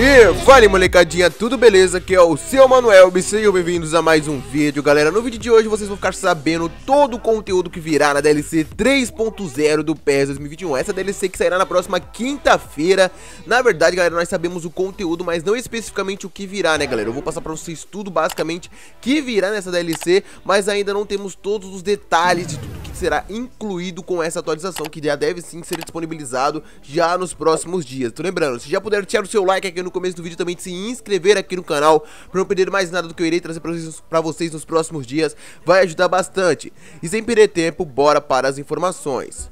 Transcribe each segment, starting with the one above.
E vale molecadinha, tudo beleza? Aqui é o seu Manuel e sejam bem-vindos a mais um vídeo Galera, no vídeo de hoje vocês vão ficar sabendo todo o conteúdo que virá na DLC 3.0 do PES 2021 Essa DLC que sairá na próxima quinta-feira Na verdade galera, nós sabemos o conteúdo, mas não especificamente o que virá né galera Eu vou passar pra vocês tudo basicamente que virá nessa DLC Mas ainda não temos todos os detalhes de tudo que será incluído com essa atualização Que já deve sim ser disponibilizado já nos próximos dias Tô lembrando, se já puder tirar o seu like aqui no no começo do vídeo também de se inscrever aqui no canal para não perder mais nada do que eu irei trazer para vocês, vocês nos próximos dias, vai ajudar bastante. E sem perder tempo, bora para as informações.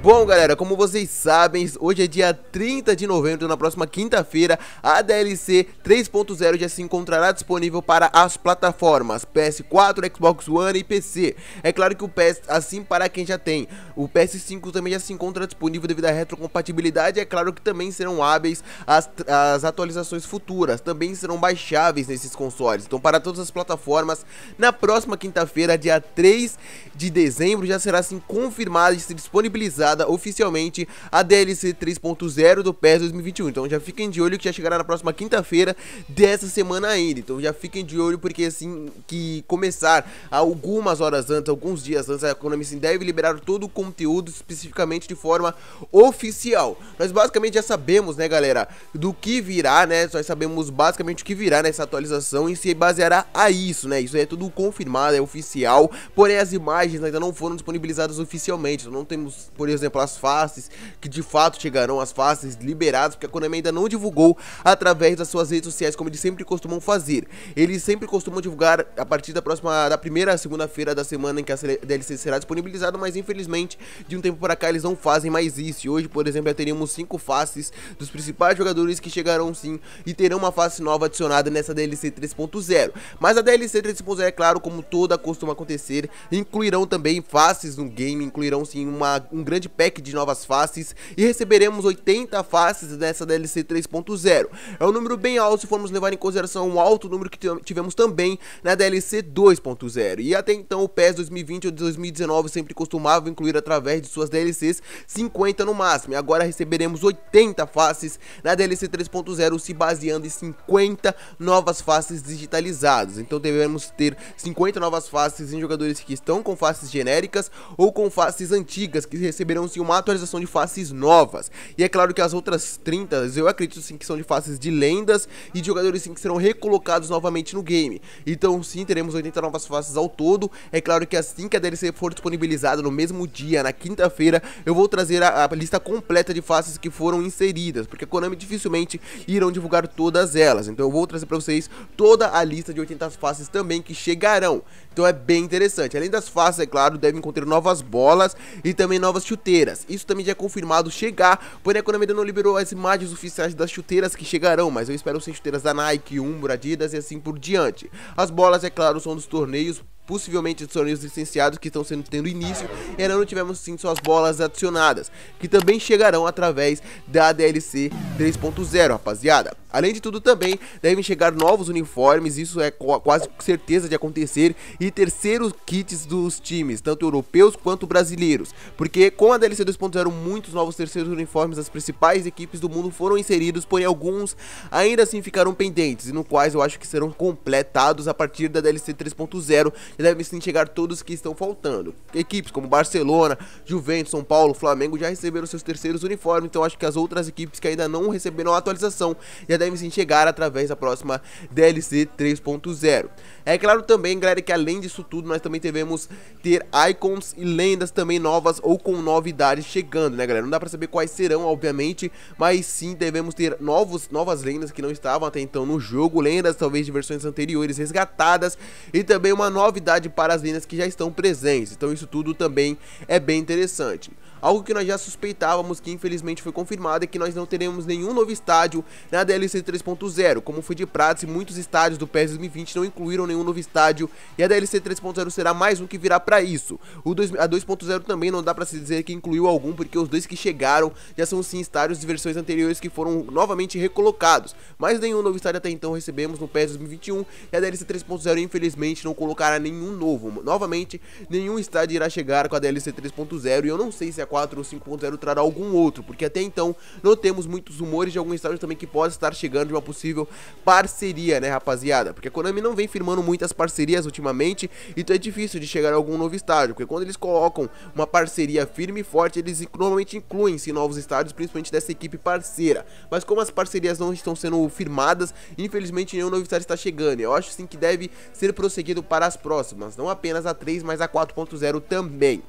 Bom galera, como vocês sabem, hoje é dia 30 de novembro, na próxima quinta-feira, a DLC 3.0 já se encontrará disponível para as plataformas PS4, Xbox One e PC. É claro que o PS, assim para quem já tem, o PS5 também já se encontra disponível devido à retrocompatibilidade, é claro que também serão hábeis as, as atualizações futuras, também serão baixáveis nesses consoles. Então para todas as plataformas, na próxima quinta-feira, dia 3 de dezembro, já será assim confirmado e se disponibilizar lançada oficialmente a DLC 3.0 do PES 2021. Então já fiquem de olho que já chegará na próxima quinta-feira dessa semana ainda. Então já fiquem de olho porque assim que começar algumas horas antes, alguns dias antes, a Konami sim deve liberar todo o conteúdo especificamente de forma oficial. Nós basicamente já sabemos, né, galera, do que virá, né? Nós sabemos basicamente o que virá nessa atualização e se baseará a isso, né? Isso é tudo confirmado, é oficial. Porém as imagens ainda não foram disponibilizadas oficialmente. Então não temos, por exemplo, exemplo, as faces que de fato chegarão, as faces liberadas, porque a Konami ainda não divulgou através das suas redes sociais, como eles sempre costumam fazer. Eles sempre costumam divulgar a partir da próxima, da primeira segunda-feira da semana em que a DLC será disponibilizada, mas infelizmente, de um tempo para cá, eles não fazem mais isso. E hoje, por exemplo, teríamos cinco faces dos principais jogadores que chegarão sim e terão uma face nova adicionada nessa DLC 3.0. Mas a DLC 3.0, é claro, como toda costuma acontecer, incluirão também faces no game, incluirão sim uma, um grande grande pack de novas faces e receberemos 80 faces dessa DLC 3.0. É um número bem alto se formos levar em consideração um alto número que tivemos também na DLC 2.0. E até então o PES 2020 ou 2019 sempre costumava incluir através de suas DLCs 50 no máximo. E agora receberemos 80 faces na DLC 3.0 se baseando em 50 novas faces digitalizadas. Então devemos ter 50 novas faces em jogadores que estão com faces genéricas ou com faces antigas que receberam sim uma atualização de faces novas. E é claro que as outras 30, eu acredito sim que são de faces de lendas e de jogadores sim que serão recolocados novamente no game. Então sim, teremos 80 novas faces ao todo. É claro que assim que a DLC for disponibilizada no mesmo dia, na quinta-feira, eu vou trazer a, a, lista completa de faces que foram inseridas, porque a Konami dificilmente irão divulgar todas elas. Então eu vou trazer para vocês toda a lista de 80 faces também que chegarão. Então é bem interessante. Além das faces, é claro, devem conter novas bolas e também novas chuteiras chuteiras. Isso também já é confirmado chegar, porém a Konami ainda não liberou as imagens oficiais das chuteiras que chegarão, mas eu espero ser chuteiras da Nike, Umbro, Adidas e assim por diante. As bolas, é claro, são dos torneios possivelmente adicionei sonhos licenciados que estão sendo tendo início e ainda não tivemos sim suas bolas adicionadas, que também chegarão através da DLC 3.0, rapaziada. Além de tudo também, devem chegar novos uniformes, isso é quase certeza de acontecer, e terceiros kits dos times, tanto europeus quanto brasileiros, porque com a DLC 2.0 muitos novos terceiros uniformes das principais equipes do mundo foram inseridos, porém alguns ainda assim ficaram pendentes, e no quais eu acho que serão completados a partir da DLC 3.0, e devem sim chegar todos que estão faltando. Equipes como Barcelona, Juventus, São Paulo, Flamengo já receberam seus terceiros uniformes, então acho que as outras equipes que ainda não receberam a atualização já devem sim chegar através da próxima DLC 3.0. É claro também, galera, que além disso tudo, nós também devemos ter icons e lendas também novas ou com novidades chegando, né, galera? Não dá pra saber quais serão, obviamente, mas sim devemos ter novos, novas lendas que não estavam até então no jogo, lendas talvez de versões anteriores resgatadas e também uma novidade para as lendas que já estão presentes, então isso tudo também é bem interessante. Algo que nós já suspeitávamos que infelizmente foi confirmado é que nós não teremos nenhum novo estádio na DLC 3.0, como foi de praxe, muitos estádios do PES 2020 não incluíram nenhum novo estádio e a DLC 3.0 será mais um que virá para isso. O 2, a 2.0 também não dá para se dizer que incluiu algum, porque os dois que chegaram já são sim estádios de versões anteriores que foram novamente recolocados, mas nenhum novo estádio até então recebemos no PES 2021 e a DLC 3.0 infelizmente não colocará nenhum novo. Novamente, nenhum estádio irá chegar com a DLC 3.0 e eu não sei se a 4 ou 5.0 trará algum outro, porque até então não temos muitos rumores de algum estágio também que possa estar chegando de uma possível parceria, né, rapaziada? Porque a Konami não vem firmando muitas parcerias ultimamente, então é difícil de chegar a algum novo estágio, porque quando eles colocam uma parceria firme e forte, eles normalmente incluem-se novos estádios, principalmente dessa equipe parceira. Mas como as parcerias não estão sendo firmadas, infelizmente nenhum novo estádio está chegando. Eu acho sim que deve ser prosseguido para as próximas, não apenas a 3, mas a 4.0 também.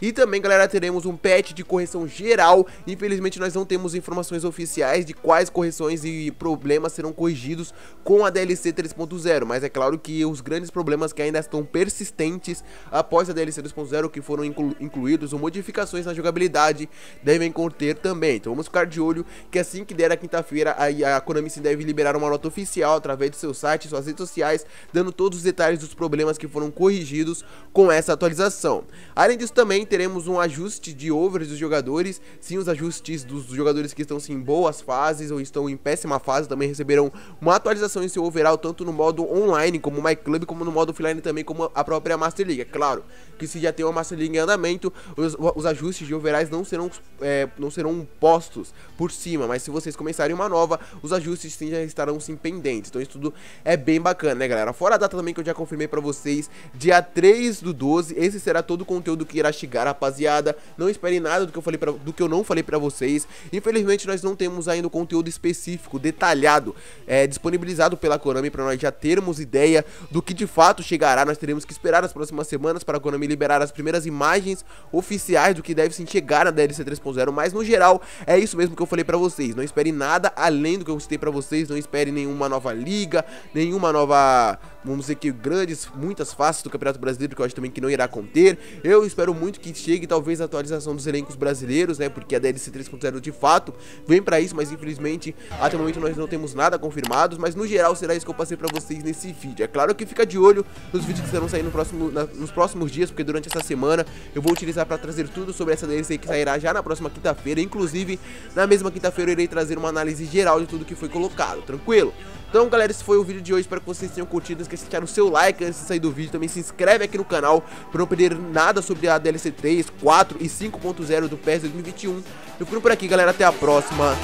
E também, galera, teremos um patch de correção geral. Infelizmente nós não temos informações oficiais de quais correções e problemas serão corrigidos com a DLC 3.0, mas é claro que os grandes problemas que ainda estão persistentes após a DLC 2.0 que foram inclu incluídos ou modificações na jogabilidade devem conter também. Então vamos ficar de olho que assim que der a quinta-feira a, a Konami se deve liberar uma nota oficial através do seu site, suas redes sociais, dando todos os detalhes dos problemas que foram corrigidos com essa atualização. Além disso também teremos um ajuste de overs dos jogadores, sim os ajustes dos jogadores que estão sim, em boas fases ou estão em péssima fase também receberam uma atualização em seu overall, tanto no modo online como My Club, como no modo offline também, como a própria Master League. É claro que se já tem uma Master League em andamento, os, os ajustes de overalls não serão, é, não serão postos por cima, mas se vocês começarem uma nova, os ajustes sim já estarão sim pendentes. Então isso tudo é bem bacana, né galera? Fora a data também que eu já confirmei para vocês, dia 3 do 12, esse será todo o conteúdo que irá chegar, rapaziada. Não espero diferem nada do que eu falei pra, do que eu não falei para vocês. Infelizmente nós não temos ainda o conteúdo específico, detalhado, é, disponibilizado pela Konami para nós já termos ideia do que de fato chegará. Nós teremos que esperar as próximas semanas para a Konami liberar as primeiras imagens oficiais do que deve sim chegar na DLC 3.0, mas no geral é isso mesmo que eu falei para vocês. Não esperem nada além do que eu citei para vocês, não esperem nenhuma nova liga, nenhuma nova vamos dizer que grandes, muitas faces do Campeonato Brasileiro, que eu acho também que não irá conter. Eu espero muito que chegue talvez a atualização dos elencos brasileiros, né? Porque a DLC 3.0 de fato vem para isso, mas infelizmente até o momento nós não temos nada confirmados, mas no geral será isso que eu passei para vocês nesse vídeo. É claro que fica de olho nos vídeos que serão saindo no próximo, na, nos próximos dias, porque durante essa semana eu vou utilizar para trazer tudo sobre essa DLC que sairá já na próxima quinta-feira, inclusive na mesma quinta-feira eu irei trazer uma análise geral de tudo que foi colocado, tranquilo? Então, galera, esse foi o vídeo de hoje. Espero que vocês tenham curtido. Não esqueça de deixar o seu like antes de sair do vídeo. Também se inscreve aqui no canal para não perder nada sobre a DLC 3, 4 e 5.0 do PES 2021. Eu fico por aqui, galera. Até a próxima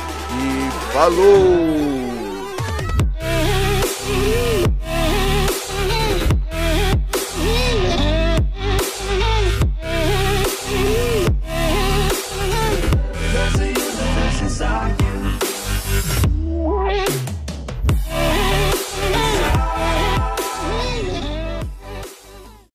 e falou!